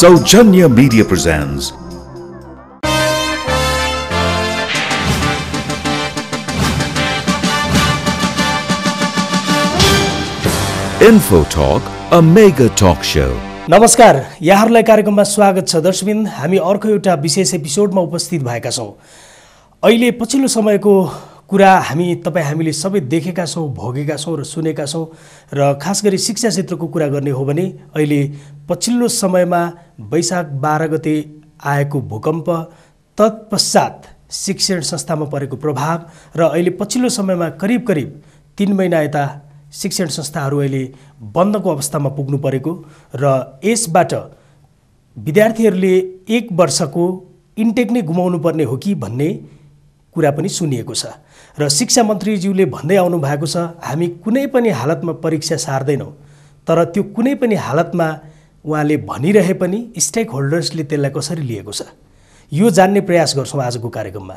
सौजन्य presents Info Talk, a mega talk show. नमस्कार यहाँहरूलाई कार्यक्रममा स्वागत छ दर्शबिन हामी अर्को एउटा विशेष एपिसोडमा उपस्थित भएका छौँ अहिले पछिल्लो समयको कुरा हामी तपाईँ हामीले सबै देखेका छौँ भोगेका छौँ र सुनेका छौँ र खास गरी शिक्षा क्षेत्रको कुरा गर्ने हो भने अहिले पछिल्लो समयमा वैशाख बाह्र गते आएको भूकम्प तत्पश्चात शिक्षण संस्थामा परेको प्रभाव र अहिले पछिल्लो समयमा करिब करिब तिन महिना यता शिक्षण संस्थाहरू अहिले बन्दको अवस्थामा पुग्नु परेको र यसबाट विद्यार्थीहरूले एक वर्षको इन्टेक नै गुमाउनु पर्ने हो कि भन्ने कुरा पनि सुनिएको छ र शिक्षा मन्त्रीज्यूले भन्दै आउनु भएको छ हामी कुनै पनि हालतमा परीक्षा सार्दैनौँ तर त्यो कुनै पनि हालतमा उहाँले भनिरहे पनि स्टेक होल्डर्सले त्यसलाई कसरी लिएको छ यो जान्ने प्रयास गर्छौँ आजको कार्यक्रममा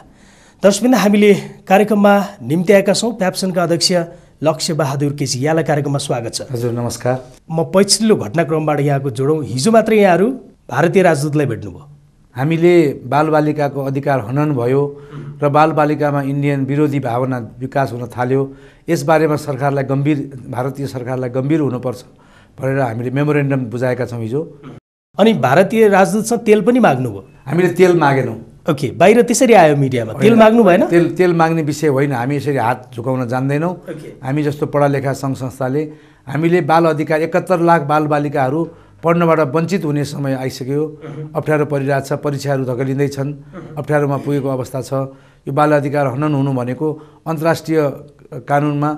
दर्शकबिन्द हामीले कार्यक्रममा निम्त्याएका छौँ प्याप्सनका अध्यक्ष लक्ष्य बहादुर केसी यहाँलाई कार्यक्रममा स्वागत छ हजुर नमस्कार म पछिल्लो घटनाक्रमबाट यहाँको जोडौँ हिजो मात्रै यहाँहरू भारतीय राजदूतलाई भेट्नुभयो हामीले बालबालिकाको अधिकार हनन भयो र बालबालिकामा इन्डियन विरोधी भावना विकास हुन थाल्यो यसबारेमा सरकारलाई गम्भीर भारतीय सरकारलाई गम्भीर हुनुपर्छ भनेर हामीले मेमोरेन्डम बुझाएका छौँ हिजो अनि भारतीय राजदूतसँग तेल पनि माग्नुभयो हामीले तेल मागेनौँ ओके बाहिर त्यसरी आयो मिडियामा तेल माग्नु भएन तेल तेल माग्ने विषय होइन हामी यसरी हात झुकाउन जान्दैनौँ हामी जस्तो पढालेखा सङ्घ संस्थाले हामीले बाल अधिकार एकात्तर लाख बाल बालबालिकाहरू पढ्नबाट वञ्चित हुने समय आइसक्यो अप्ठ्यारो परिरहेछ परीक्षाहरू धकलिँदैछन् अप्ठ्यारोमा पुगेको अवस्था छ यो बाल अधिकार हनन हुनु भनेको अन्तर्राष्ट्रिय कानुनमा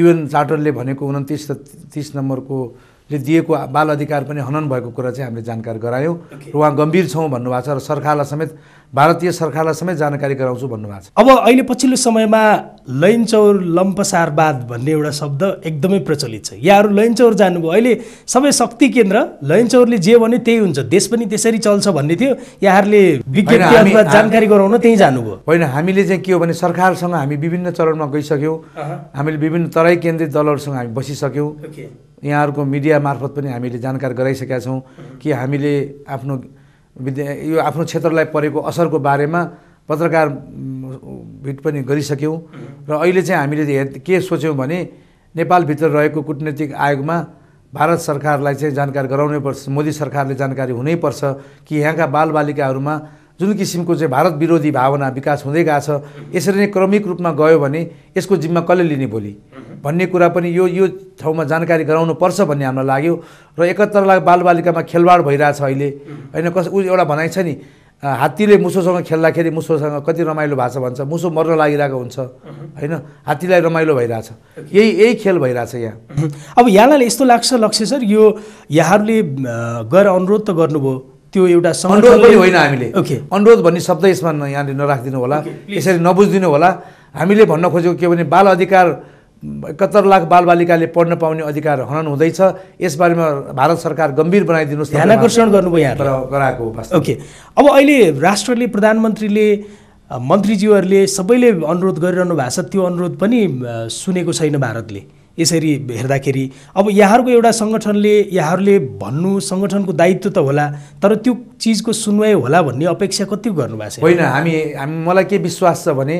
युएन चार्टरले भनेको उन्तिस तिस नम्बरको ले दिएको बाल अधिकार पनि हनन भएको कुरा चाहिँ हामीले जानकारी गरायौँ र उहाँ गम्भीर छौँ भन्नुभएको छ र सरकारलाई समेत भारतीय सरकारलाई समेत जानकारी गराउँछु भन्नुभएको छ अब अहिले पछिल्लो समयमा लैनचौर लम्पसारवाद भन्ने एउटा शब्द एकदमै प्रचलित छ यहाँहरू लैनचौर जानुभयो अहिले सबै शक्ति केन्द्र लैनचौरले जे भन्यो त्यही हुन्छ देश पनि त्यसरी चल्छ भन्ने थियो यहाँहरूले विज्ञप्ति जानकारी गराउन त्यहीँ जानुभयो होइन हामीले चाहिँ के हो भने सरकारसँग हामी विभिन्न चरणमा गइसक्यौँ हामीले विभिन्न तराई केन्द्रित दलहरूसँग हामी बसिसक्यौँ यहाँहरूको मिडिया मार्फत पनि हामीले जानकार गराइसकेका छौँ कि हामीले आफ्नो विद्या यो आफ्नो क्षेत्रलाई परेको असरको बारेमा पत्रकार भेट पनि गरिसक्यौँ र अहिले चाहिँ हामीले के सोच्यौँ भने नेपालभित्र रहेको कुटनीतिक आयोगमा भारत सरकारलाई चाहिँ जानकारी गराउनै पर्छ मोदी सरकारले जानकारी हुनैपर्छ कि यहाँका बालबालिकाहरूमा जुन किसिमको चाहिँ भारत विरोधी भावना विकास हुँदै गएको छ यसरी नै क्रमिक रूपमा गयो भने यसको जिम्मा कसले लिने भोलि भन्ने कुरा पनि यो यो ठाउँमा जानकारी पर्छ भन्ने हामीलाई लाग्यो र एकहत्तर लाख बालबालिकामा खेलवाड भइरहेछ अहिले होइन कस ऊ एउटा भनाइ छ नि हात्तीले मुसोसँग खेल्दाखेरि मुसोसँग कति रमाइलो भाषा भन्छ मुसो मर्न लागिरहेको हुन्छ होइन हात्तीलाई रमाइलो भइरहेछ यही यही खेल भइरहेछ यहाँ अब यहाँलाई यस्तो लाग्छ लक्ष्य सर यो यहाँहरूले गएर अनुरोध त गर्नुभयो त्यो एउटा अनुरोध पनि होइन हामीले ओके अनुरोध भन्ने शब्द यसमा यहाँले नराखिदिनु होला यसरी नबुझिदिनु होला हामीले भन्न खोजेको के भने बाल अधिकार एकहत्तर लाख बालबालिकाले पढ्न पाउने अधिकार हनन हुँदैछ यसबारेमा भारत सरकार गम्भीर बनाइदिनुहोस् ध्यानकर्षण गर्नुभयो यहाँ गराएको ओके अब अहिले राष्ट्रले प्रधानमन्त्रीले मन्त्रीज्यूहरूले सबैले अनुरोध गरिरहनु भएको छ त्यो अनुरोध पनि सुनेको छैन भारतले यसरी हेर्दाखेरि अब यहाँहरूको एउटा सङ्गठनले यहाँहरूले भन्नु सङ्गठनको दायित्व त होला तर त्यो चिजको सुनवाई होला भन्ने अपेक्षा कति गर्नुभएको छ होइन हामी हामी मलाई के विश्वास छ भने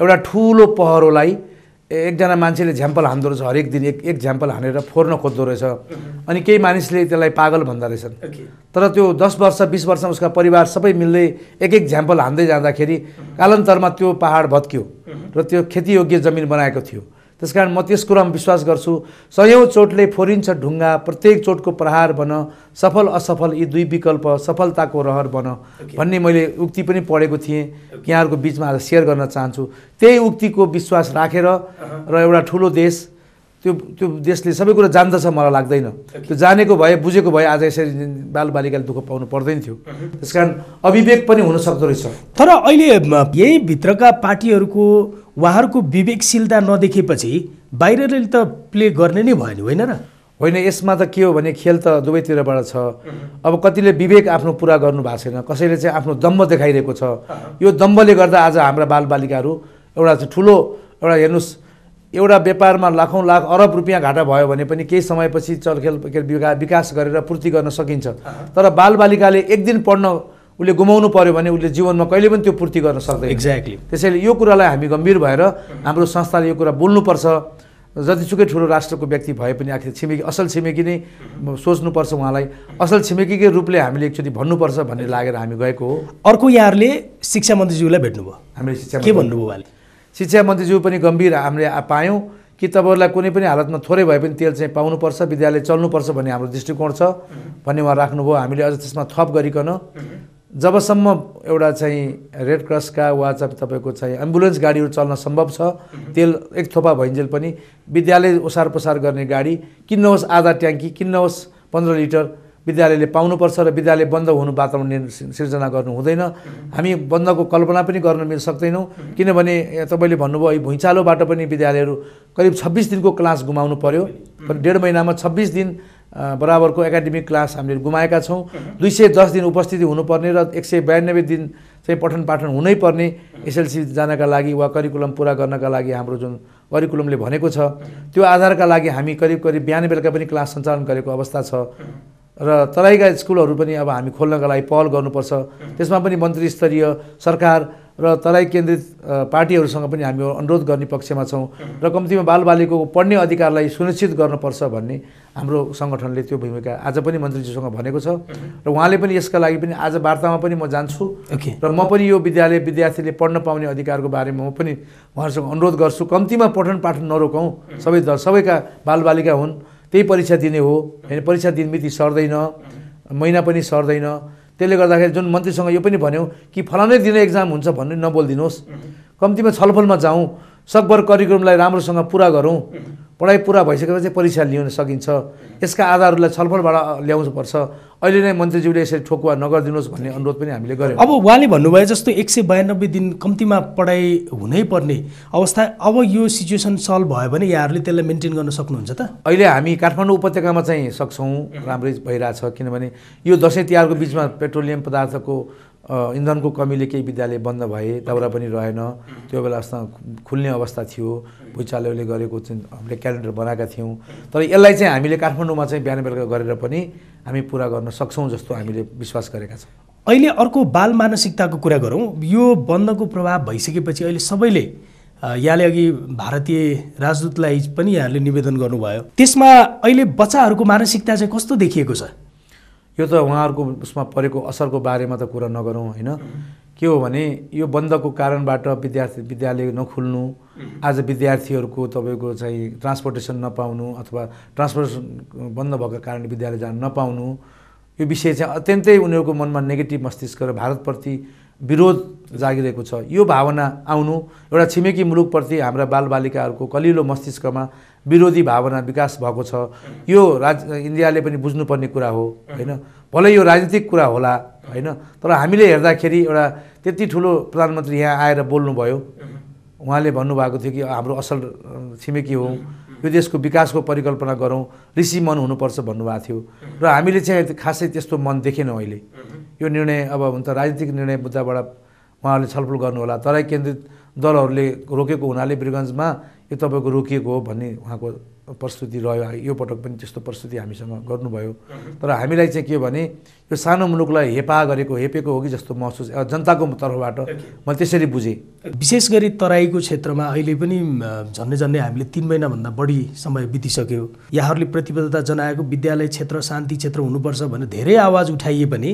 एउटा ठुलो पहरोलाई एकजना मान्छेले झ्याम्पल हान्दो रहेछ हरेक दिन एक एक झ्याम्पल हानेर फोर्न खोज्दो रहेछ अनि केही मानिसले त्यसलाई पागल भन्दा रहेछन् तर त्यो दस वर्ष बिस वर्ष उसका परिवार सबै मिल्दै एक एक झ्याम्पल हान्दै जाँदाखेरि कालान्तरमा त्यो पाहाड भत्क्यो र त्यो खेतीयोग्य जमिन बनाएको थियो त्यस कारण म त्यस कुरामा विश्वास गर्छु सयौँ चोटले फोरिन्छ ढुङ्गा प्रत्येक चोटको प्रहार बन सफल असफल यी दुई विकल्प सफलताको रहर बन भन्ने okay. मैले उक्ति पनि पढेको थिएँ okay. यहाँहरूको बिचमा आज सेयर गर्न चाहन्छु त्यही उक्तिको विश्वास राखेर र एउटा ठुलो देश त्यो त्यो देशले सबै कुरा जान्दछ मलाई लाग्दैन त्यो जानेको भए बुझेको भए आज यसरी बालबालिकाले दुःख पाउनु पर्दैन थियो त्यस कारण अभिवेक पनि हुन सक्दो रहेछ तर अहिले यही भित्रका पार्टीहरूको उहाँहरूको विवेकशीलता नदेखेपछि बाहिरले त प्ले गर्ने नै भयो नि होइन र होइन यसमा त के हो भने खेल त दुवैतिरबाट छ अब कतिले विवेक आफ्नो पुरा गर्नु भएको छैन कसैले चाहिँ आफ्नो दम्ब देखाइरहेको छ यो दम्बले गर्दा आज हाम्रा बालबालिकाहरू एउटा चाहिँ ठुलो एउटा हेर्नुहोस् एउटा व्यापारमा लाखौँ लाख अरब रुपियाँ घाटा भयो भने पनि केही समयपछि चलखेल विकास गरेर पूर्ति गर्न सकिन्छ तर बालबालिकाले एक दिन पढ्न उसले गुमाउनु पऱ्यो भने उसले जीवनमा कहिले पनि त्यो पूर्ति गर्न सक्दैन एक्ज्याक्टली त्यसैले यो कुरालाई हामी गम्भीर भएर हाम्रो संस्थाले यो कुरा बोल्नुपर्छ जतिसुकै ठुलो राष्ट्रको व्यक्ति भए पनि आखिर छिमेकी असल छिमेकी नै सोच्नुपर्छ उहाँलाई असल छिमेकीकै रूपले हामीले एकचोटि भन्नुपर्छ भन्ने लागेर हामी गएको हो अर्को यहाँहरूले शिक्षा मन्त्रीज्यूलाई भेट्नुभयो हामीले शिक्षा के भन्नुभयो उहाँले शिक्षा मन्त्रीज्यू पनि गम्भीर हामीले पायौँ कि तपाईँहरूलाई कुनै पनि हालतमा थोरै भए पनि तेल चाहिँ पाउनुपर्छ विद्यालय चल्नुपर्छ भन्ने हाम्रो दृष्टिकोण छ भन्ने उहाँ राख्नुभयो हामीले अझ त्यसमा थप गरिकन जबसम्म एउटा चाहिँ रेड क्रसका वा चाहिँ तपाईँको चाहिँ एम्बुलेन्स गाडीहरू चल्न सम्भव छ तेल एक थोपा भइन्जेल पनि विद्यालय ओसार पसार गर्ने गाडी किन्नुहोस् आधा ट्याङ्की किन्नुहोस् पन्ध्र लिटर विद्यालयले पाउनुपर्छ र विद्यालय बन्द हुनु वातावरण सिर्जना गर्नु हुँदैन हामी बन्दको कल्पना पनि गर्न मिल सक्दैनौँ किनभने तपाईँले भन्नुभयो भुइँचालोबाट पनि विद्यालयहरू करिब छब्बिस दिनको क्लास गुमाउनु पऱ्यो डेढ महिनामा छब्बिस दिन बराबरको एकाडेमिक क्लास हामीले गुमाएका छौँ दुई सय दस दिन उपस्थिति हुनुपर्ने र एक सय बयानब्बे दिन चाहिँ पठन पाठन हुनैपर्ने एसएलसी जानका लागि वा करिकुलम पुरा गर्नका लागि हाम्रो जुन करिकुलमले भनेको छ त्यो आधारका लागि हामी करिब करिब बिहान बेलुका पनि क्लास सञ्चालन गरेको अवस्था छ र तराईका स्कुलहरू पनि अब हामी खोल्नका लागि पहल गर्नुपर्छ त्यसमा पनि मन्त्री स्तरीय सरकार र तराई केन्द्रित पार्टीहरूसँग पनि हामी अनुरोध गर्ने पक्षमा छौँ र कम्तीमा बालबालिकाको पढ्ने अधिकारलाई सुनिश्चित गर्नुपर्छ भन्ने हाम्रो सङ्गठनले त्यो भूमिका आज पनि मन्त्रीजीसँग भनेको छ र उहाँले पनि यसका लागि पनि आज वार्तामा पनि म जान्छु र म पनि यो विद्यालय विद्यार्थीले पढ्न पाउने अधिकारको बारेमा म पनि उहाँहरूसँग अनुरोध गर्छु कम्तीमा पठन पाठन नरोकौँ सबै सबैका बालबालिका हुन् त्यही परीक्षा दिने हो होइन परीक्षा मिति सर्दैन महिना पनि सर्दैन त्यसले गर्दाखेरि जुन मन्त्रीसँग यो पनि भन्यो कि फलानै दिन एक्जाम हुन्छ भन्ने नबोलिदिनुहोस् कम्तीमा छलफलमा जाउँ सकभर करिकुलमलाई राम्रोसँग पुरा गरौँ पढाइ पुरा भइसकेपछि परीक्षा लिन सकिन्छ यसका आधारहरूलाई छलफलबाट पर्छ अहिले नै मन्त्रीज्यूले यसरी ठोकुवा नगरिदिनुहोस् भन्ने अनुरोध पनि हामीले गर्यौँ अब उहाँले भन्नुभयो जस्तो एक सय बयानब्बे दिन कम्तीमा पढाइ हुनैपर्ने अवस्था अब यो सिचुएसन सल्भ भयो भने यहाँहरूले त्यसलाई मेन्टेन गर्न सक्नुहुन्छ त अहिले हामी काठमाडौँ उपत्यकामा चाहिँ सक्छौँ राम्रै भइरहेछ किनभने यो दसैँ तिहारको बिचमा पेट्रोलियम पदार्थको इन्धनको कमीले केही विद्यालय बन्द भए दाउरा पनि रहेन mm-hmm. त्यो बेला खुल्ने अवस्था थियो mm-hmm. भुइँचालोले गरेको चाहिँ हामीले क्यालेन्डर बनाएका थियौँ तर यसलाई चाहिँ हामीले काठमाडौँमा चाहिँ बिहान बेलुका गरेर पनि हामी पुरा गर्न सक्छौँ जस्तो हामीले विश्वास गरेका छौँ अहिले अर्को बाल मानसिकताको कुरा गरौँ यो बन्दको प्रभाव भइसकेपछि अहिले सबैले यहाँले अघि भारतीय राजदूतलाई पनि यहाँले निवेदन गर्नुभयो त्यसमा अहिले बच्चाहरूको मानसिकता चाहिँ कस्तो देखिएको छ यो त उहाँहरूको उसमा परेको असरको बारेमा त कुरा नगरौँ होइन के हो भने यो बन्दको कारणबाट विद्यार्थी विद्यालय नखुल्नु आज विद्यार्थीहरूको तपाईँको चाहिँ ट्रान्सपोर्टेसन नपाउनु अथवा ट्रान्सपोर्टेसन बन्द भएको कारणले विद्यालय जान नपाउनु यो विषय चाहिँ अत्यन्तै उनीहरूको मनमा नेगेटिभ मस्तिष्क र भारतप्रति विरोध जागिरहेको छ यो भावना आउनु एउटा छिमेकी मुलुकप्रति हाम्रा बालबालिकाहरूको कलिलो मस्तिष्कमा विरोधी भावना विकास भएको छ यो राज इन्डियाले पनि बुझ्नुपर्ने कुरा हो होइन भलै यो राजनीतिक कुरा होला होइन तर हामीले हेर्दाखेरि एउटा त्यति ठुलो प्रधानमन्त्री यहाँ आएर बोल्नुभयो उहाँले भन्नुभएको थियो कि हाम्रो असल छिमेकी हो यो देशको विकासको परिकल्पना गरौँ ऋषि मन हुनुपर्छ भन्नुभएको थियो र हामीले चाहिँ खासै त्यस्तो मन देखेनौँ अहिले यो निर्णय अब हुन त राजनीतिक निर्णय मुद्दाबाट उहाँहरूले छलफल गर्नुहोला तराई केन्द्रित दलहरूले रोकेको हुनाले वीरगन्जमा यो तपाईँको रोकिएको हो भन्ने उहाँको प्रस्तुति रह्यो यो पटक पनि त्यस्तो प्रस्तुति हामीसँग गर्नुभयो तर हामीलाई चाहिँ के भने यो सानो मुलुकलाई हेपा गरेको हेपेको हो कि जस्तो महसुस जनताको तर्फबाट म त्यसरी बुझेँ विशेष गरी तराईको क्षेत्रमा अहिले पनि झन्डै झन्डै हामीले तिन महिनाभन्दा बढी समय बितिसक्यो यहाँहरूले प्रतिबद्धता जनाएको विद्यालय क्षेत्र शान्ति क्षेत्र हुनुपर्छ भनेर धेरै आवाज उठाइए पनि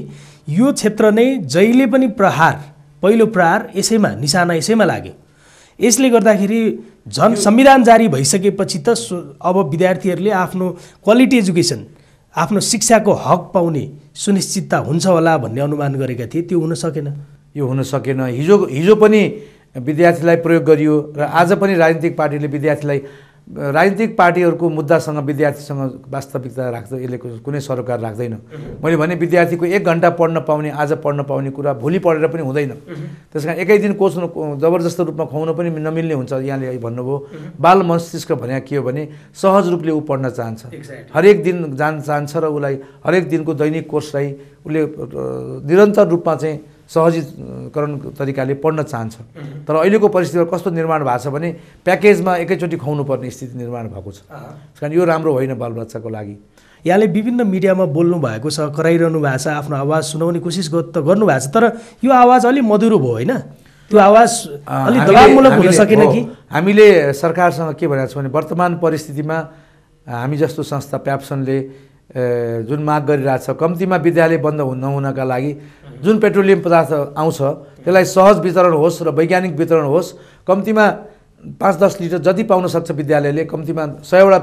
यो क्षेत्र नै जहिले पनि प्रहार पहिलो प्रहार यसैमा निशाना यसैमा लाग्यो यसले गर्दाखेरि झन् संविधान जारी भइसकेपछि त अब विद्यार्थीहरूले आफ्नो क्वालिटी एजुकेसन आफ्नो शिक्षाको हक पाउने सुनिश्चितता हुन्छ होला भन्ने अनुमान गरेका थिए त्यो हुन सकेन यो हुन सकेन हिजो हिजो पनि विद्यार्थीलाई प्रयोग गरियो र आज पनि राजनीतिक पार्टीले विद्यार्थीलाई राजनीतिक पार्टीहरूको मुद्दासँग विद्यार्थीसँग वास्तविकता राख्छ यसले कुनै सरोकार राख्दैन मैले भने विद्यार्थीको एक घन्टा पढ्न पाउने आज पढ्न पाउने कुरा भोलि पढेर पनि हुँदैन त्यस कारण एकै दिन कोच्नु जबरजस्त रूपमा खुवाउन पनि नमिल्ने हुन्छ यहाँले भन्नुभयो बाल मस्तिष्क भने के हो भने सहज रूपले ऊ पढ्न चाहन्छ हरेक दिन जान चाहन्छ र उसलाई हरेक दिनको दैनिक कोर्सलाई उसले निरन्तर रूपमा चाहिँ सहजीकरण तरिकाले पढ्न चाहन्छ तर अहिलेको परिस्थितिमा कस्तो निर्माण भएको छ भने प्याकेजमा एकैचोटि खुवाउनु पर्ने स्थिति निर्माण भएको छ त्यस कारण यो राम्रो होइन बालबच्चाको लागि यहाँले विभिन्न मिडियामा बोल्नु भएको छ कराइरहनु भएको छ आफ्नो आवाज सुनाउने कोसिस त गर्नु छ तर यो आवाज अलिक मधुरो भयो होइन त्यो आवाज अलिक दबावमूलक हुन सकेन कि हामीले सरकारसँग के भनेको छौँ भने वर्तमान परिस्थितिमा हामी जस्तो संस्था प्याप्सनले जुन माग गरिरहेको छ कम्तीमा विद्यालय बन्द नहुनका लागि जुन पेट्रोलियम पदार्थ आउँछ त्यसलाई सहज वितरण होस् र वैज्ञानिक वितरण होस् कम्तीमा पाँच दस लिटर जति पाउन सक्छ विद्यालयले कम्तीमा सयवटा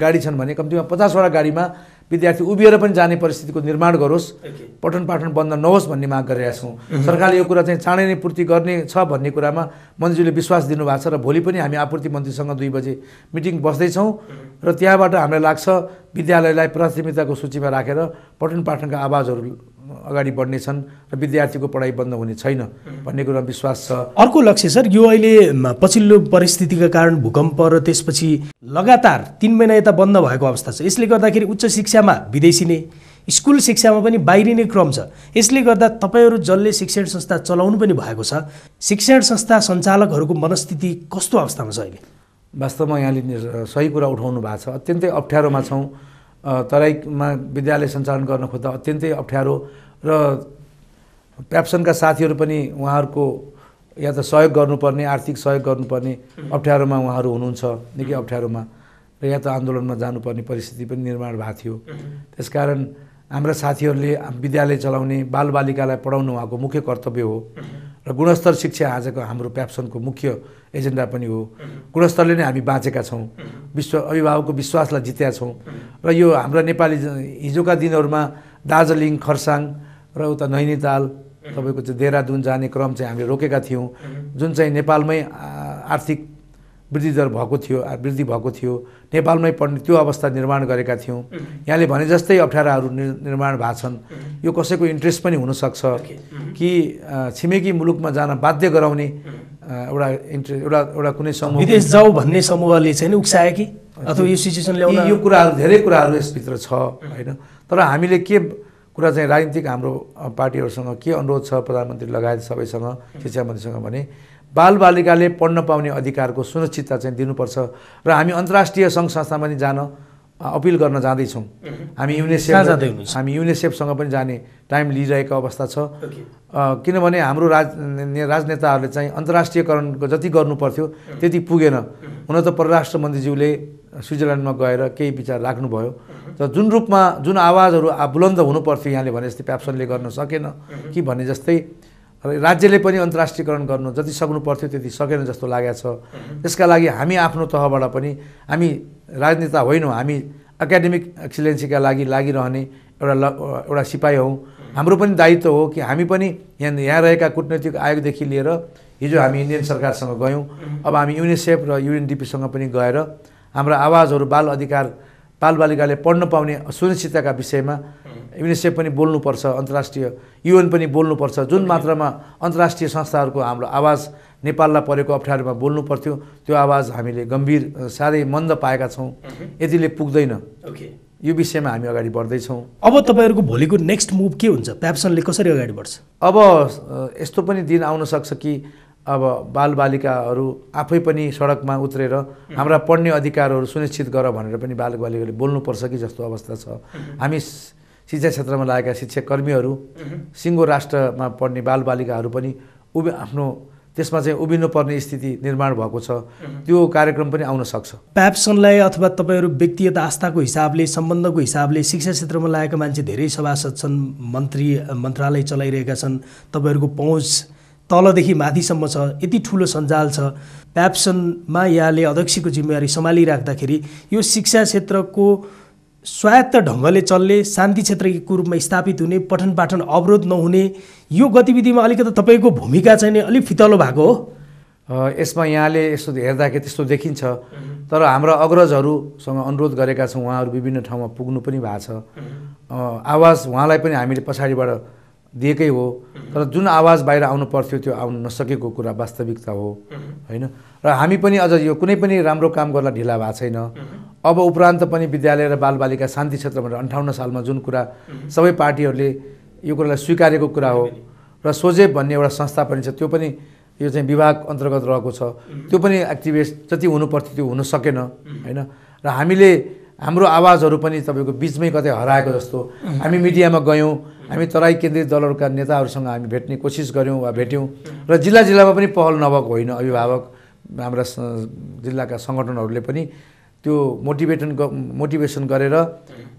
गाडी छन् भने कम्तीमा पचासवटा गाडीमा विद्यार्थी उभिएर पनि जाने परिस्थितिको निर्माण गरोस् पठन पाठन बन्द नहोस् भन्ने माग गरिरहेका छौँ mm-hmm. सरकारले यो कुरा चाहिँ चाँडै नै पूर्ति गर्ने छ भन्ने कुरामा मन्त्रीज्यूले विश्वास दिनुभएको छ र भोलि पनि हामी आपूर्ति मन्त्रीसँग दुई बजे मिटिङ बस्दैछौँ mm-hmm. र त्यहाँबाट हामीलाई लाग्छ विद्यालयलाई प्राथमिकताको सूचीमा राखेर पठन पाठनका आवाजहरू अगाडि बढ्नेछन् र विद्यार्थीको पढाइ बन्द हुने छैन भन्ने कुरामा विश्वास छ अर्को लक्ष्य सर यो अहिले पछिल्लो परिस्थितिका कारण भूकम्प र त्यसपछि लगातार तिन महिना यता बन्द भएको अवस्था छ यसले गर्दाखेरि उच्च शिक्षामा विदेशी नै स्कुल शिक्षामा पनि बाहिरिने क्रम छ यसले गर्दा तपाईँहरू जसले शिक्षण संस्था चलाउनु पनि भएको छ शिक्षण संस्था सञ्चालकहरूको मनस्थिति कस्तो अवस्थामा छ अहिले वास्तवमा यहाँले सही कुरा उठाउनु भएको छ अत्यन्तै अप्ठ्यारोमा छौँ तराईमा विद्यालय सञ्चालन गर्न खोज्दा अत्यन्तै अप्ठ्यारो र प्याप्सनका साथीहरू पनि उहाँहरूको या त सहयोग गर्नुपर्ने आर्थिक सहयोग गर्नुपर्ने अप्ठ्यारोमा उहाँहरू हुनुहुन्छ निकै अप्ठ्यारोमा र या त आन्दोलनमा जानुपर्ने परिस्थिति पनि निर्माण भएको थियो त्यसकारण हाम्रा साथीहरूले विद्यालय चलाउने बालबालिकालाई पढाउनु उहाँको मुख्य कर्तव्य हो र गुणस्तर शिक्षा आजको हाम्रो प्याप्सनको मुख्य एजेन्डा पनि हो गुणस्तरले नै हामी बाँचेका छौँ विश्व अभिभावकको विश्वासलाई जितेका छौँ र यो हाम्रा नेपाली हिजोका दिनहरूमा दार्जिलिङ खरसाङ र उता नैनीताल तपाईँको चाहिँ देहरादुन जाने क्रम चाहिँ हामीले रोकेका थियौँ जुन चाहिँ नेपालमै आर्थिक वृद्धि दर भएको थियो वृद्धि भएको थियो नेपालमै पढ्ने त्यो अवस्था निर्माण गरेका थियौँ यहाँले भने जस्तै अप्ठ्याराहरू निर्माण भएको छन् यो कसैको इन्ट्रेस्ट पनि हुनसक्छ कि छिमेकी मुलुकमा जान बाध्य गराउने एउटा इन्ट्रेस्ट एउटा एउटा कुनै समूह विदेश जाऊ भन्ने समूहले चाहिँ उक्सायो कि अथवा यो सिचुएसन यो कुराहरू धेरै कुराहरू यसभित्र छ होइन तर हामीले के कुरा चाहिँ राजनीतिक हाम्रो पार्टीहरूसँग के अनुरोध छ प्रधानमन्त्री लगायत सबैसँग शिक्षा मन्त्रीसँग भने बालबालिकाले पढ्न पाउने अधिकारको सुनिश्चितता चाहिँ दिनुपर्छ र हामी अन्तर्राष्ट्रिय सङ्घ संस्थामा पनि जान अपिल गर्न जाँदैछौँ हामी युनिसेफ हामी युनिसेफसँग पनि जाने टाइम लिइरहेको अवस्था छ किनभने हाम्रो राज राजनेताहरूले चाहिँ अन्तर्राष्ट्रियकरणको जति गर्नु पर्थ्यो त्यति पुगेन हुन त परराष्ट्र मन्त्रीज्यूले स्विजरल्यान्डमा गएर केही विचार राख्नुभयो र जुन रूपमा जुन आवाजहरू बुलन्द हुनुपर्थ्यो यहाँले भने जस्तै प्याप्सनले गर्न सकेन कि भने जस्तै राज्यले पनि अन्तर्राष्ट्रियकरण गर्नु जति सक्नु पर्थ्यो त्यति सकेन जस्तो लागेको छ त्यसका लागि हामी आफ्नो तहबाट पनि हामी राजनेता होइनौँ हामी एकाडेमिक एक्सिलेन्सीका लागि लागिरहने एउटा ल एउटा सिपाही हौँ हाम्रो पनि दायित्व हो कि हामी पनि यहाँ यहाँ रहेका कुटनैतिक आयोगदेखि लिएर हिजो हामी इन्डियन सरकारसँग गयौँ अब हामी युनिसेफ र युएनडिपीसँग पनि गएर हाम्रा आवाजहरू बाल अधिकार बालबालिकाले पढ्न पाउने सुनिश्चितताका विषयमा युनिसेफ पनि बोल्नुपर्छ अन्तर्राष्ट्रिय युएन पनि बोल्नुपर्छ जुन मात्रामा अन्तर्राष्ट्रिय संस्थाहरूको हाम्रो आवाज नेपाललाई परेको अप्ठ्यारोमा बोल्नु पर्थ्यो त्यो आवाज हामीले गम्भीर साह्रै मन्द पाएका छौँ mm-hmm. यतिले पुग्दैन यो विषयमा हामी अगाडि बढ्दैछौँ अब तपाईँहरूको भोलिको नेक्स्ट मुभ के हुन्छ प्याप्सनले कसरी अगाडि बढ्छ अब यस्तो पनि दिन आउन सक्छ कि अब बालबालिकाहरू आफै पनि सडकमा उत्रेर mm-hmm. हाम्रा पढ्ने अधिकारहरू सुनिश्चित गर भनेर पनि बालबालिकाले बोल्नुपर्छ कि जस्तो अवस्था छ mm-hmm. हामी शिक्षा क्षेत्रमा लागेका शिक्षाकर्मीहरू सिङ्गो राष्ट्रमा पढ्ने बालबालिकाहरू पनि उभि आफ्नो त्यसमा चाहिँ उभिनुपर्ने स्थिति निर्माण भएको छ त्यो कार्यक्रम पनि आउन सक्छ प्याप्सनलाई अथवा तपाईँहरू व्यक्तिगत आस्थाको हिसाबले सम्बन्धको हिसाबले शिक्षा क्षेत्रमा लागेका मान्छे धेरै सभासद छन् मन्त्री मन्त्रालय चलाइरहेका छन् तपाईँहरूको पहुँच तलदेखि माथिसम्म छ यति ठुलो सञ्जाल छ प्याप्सनमा यहाँले अध्यक्षको जिम्मेवारी सम्हालिराख्दाखेरि यो शिक्षा क्षेत्रको स्वायत्त ढङ्गले चल्ने शान्ति क्षेत्रको रूपमा स्थापित हुने पठन पाठन अवरोध नहुने यो गतिविधिमा अलिकति तपाईँको भूमिका चाहिँ अलिक फितलो भएको हो यसमा यहाँले यसो हेर्दाखेरि त्यस्तो देखिन्छ तर हाम्रा अग्रजहरूसँग अनुरोध गरेका छौँ उहाँहरू विभिन्न ठाउँमा पुग्नु पनि भएको छ आवाज उहाँलाई पनि हामीले पछाडिबाट दिएकै हो तर जुन आवाज बाहिर आउनु पर्थ्यो त्यो आउनु नसकेको कुरा वास्तविकता हो होइन र हामी पनि अझ यो कुनै पनि राम्रो काम गर्न ढिला भएको छैन अब उपरान्त पनि विद्यालय र बालबालिका शान्ति क्षेत्र भनेर अन्ठाउन्न सालमा जुन कुरा सबै पार्टीहरूले यो कुरालाई स्वीकारेको कुरा हो र सोझे भन्ने एउटा संस्था पनि छ त्यो पनि यो चाहिँ विभाग अन्तर्गत रहेको छ त्यो पनि एक्टिभेट जति हुनुपर्थ्यो त्यो हुन सकेन होइन र हामीले हाम्रो आवाजहरू पनि तपाईँको बिचमै कतै हराएको जस्तो हामी मिडियामा गयौँ हामी तराई केन्द्रित दलहरूका नेताहरूसँग हामी भेट्ने कोसिस गऱ्यौँ वा भेट्यौँ र जिल्ला जिल्लामा पनि पहल नभएको होइन अभिभावक हाम्रा जिल्लाका सङ्गठनहरूले पनि त्यो मोटिभेटन मोटिभेसन गरेर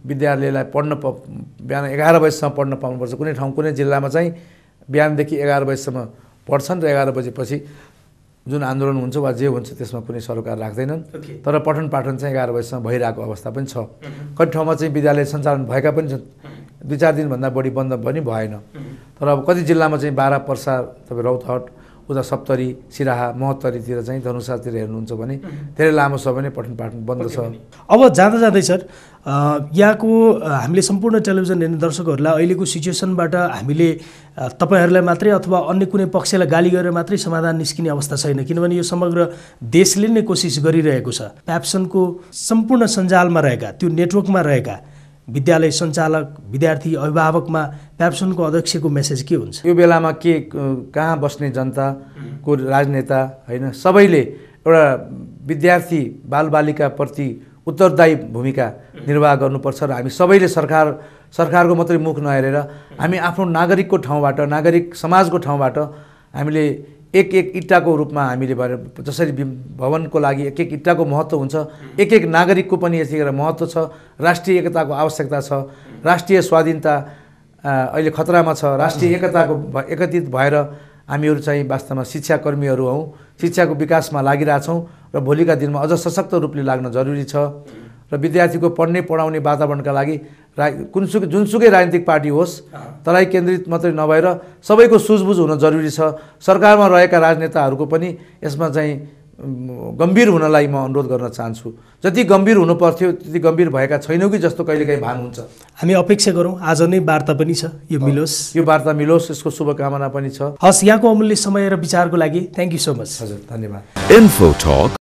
विद्यार्थीलाई पढ्न प बिहान एघार बजीसम्म पढ्न पाउनुपर्छ कुनै ठाउँ कुनै जिल्लामा चाहिँ बिहानदेखि एघार बजीसम्म पढ्छन् र एघार बजेपछि जुन आन्दोलन हुन्छ वा जे हुन्छ त्यसमा कुनै सरकार राख्दैनन् तर पठन पाठन चाहिँ एघार बजीसम्म भइरहेको अवस्था पनि छ कति ठाउँमा चाहिँ विद्यालय सञ्चालन भएका पनि छन् दुई चार दिनभन्दा बढी बन्द पनि भएन तर अब कति जिल्लामा चाहिँ बाह्र पर्सा तपाईँ रौतहट उता सप्तरी सिराहा महोत्तरीतिर चाहिँ धनुषातिर हेर्नुहुन्छ भने धेरै लामो समय नै पठन पाठन बन्द छ अब जाँदा जाँदै सर यहाँको हामीले सम्पूर्ण टेलिभिजन हेर्ने दर्शकहरूलाई अहिलेको सिचुएसनबाट हामीले तपाईँहरूलाई मात्रै अथवा अन्य कुनै पक्षलाई गाली गरेर मात्रै समाधान निस्किने अवस्था छैन किनभने यो समग्र देशले नै कोसिस गरिरहेको छ प्याप्सनको सम्पूर्ण सञ्जालमा रहेका त्यो नेटवर्कमा रहेका विद्यालय सञ्चालक विद्यार्थी अभिभावकमा प्याप्सनको अध्यक्षको मेसेज के हुन्छ यो बेलामा के कहाँ बस्ने जनताको राजनेता होइन सबैले एउटा विद्यार्थी बालबालिकाप्रति उत्तरदायी भूमिका निर्वाह गर्नुपर्छ र हामी सबैले सरकार सरकारको मात्रै मुख नहेरेर हामी आफ्नो नागरिकको ठाउँबाट नागरिक समाजको ठाउँबाट हामीले एक एक इट्टाको रूपमा हामीले भएर जसरी भवनको लागि एक एक इट्टाको महत्त्व हुन्छ एक एक नागरिकको पनि यतिखेर महत्त्व छ राष्ट्रिय एकताको आवश्यकता छ राष्ट्रिय स्वाधीनता अहिले खतरामा छ राष्ट्रिय एकताको एकत्रित भएर हामीहरू चाहिँ वास्तवमा शिक्षाकर्मीहरू हौँ शिक्षाको विकासमा लागिरहेछौँ र भोलिका दिनमा अझ सशक्त रूपले लाग्न जरुरी छ र विद्यार्थीको पढ्ने पढाउने वातावरणका लागि रा कुनसुकै जुनसुकै राजनीतिक पार्टी होस् तराई केन्द्रित मात्रै नभएर सबैको सुझबुझ हुन जरुरी छ सरकारमा रहेका राजनेताहरूको पनि यसमा चाहिँ गम्भीर हुनलाई म अनुरोध गर्न चाहन्छु जति गम्भीर हुनुपर्थ्यो त्यति गम्भीर भएका छैनौँ कि जस्तो कहिलेकाहीँ भान हुन्छ हामी अपेक्षा गरौँ आज नै वार्ता पनि छ यो मिलोस् यो वार्ता मिलोस् यसको शुभकामना पनि छ हस् यहाँको अमूल्य समय र विचारको लागि थ्याङ्क यू सो मच हजुर धन्यवाद